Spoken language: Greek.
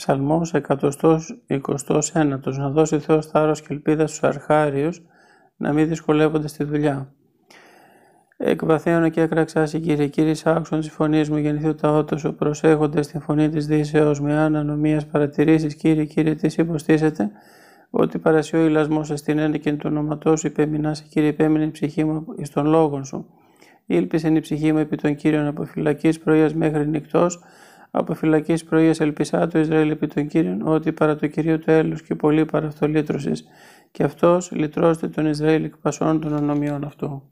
Ψαλμός 129. Να δώσει Θεός θάρρος και ελπίδα στους αρχάριους, να μην δυσκολεύονται στη δουλειά. Εκ βαθέων και έκραξα, κύριε, κύριε άξον τη φωνή μου, γεννηθεί ο ότο σου, προσέχοντα τη φωνή της Δύσεως, με ανανομίας παρατηρήσεις, κύριε, κύριε, τις υποστήσετε, ότι ο ηλασμός σε στην έννοια του ονόματό σου, υπέμεινας σε κύριε, υπέμεινε η ψυχή μου εις των λόγων σου. Ήλπισε η ψυχή μου επί των κύριων αποφυλακής πρωίας μέχρι νυχτός, από φυλακή πρωίας ελπισά του Ισραήλ επί των κύριων, ότι παρά το κυρίο του έλου και πολύ παρά και αυτός λυτρώστε τον Ισραήλ εκ πασών των ανομιών αυτού.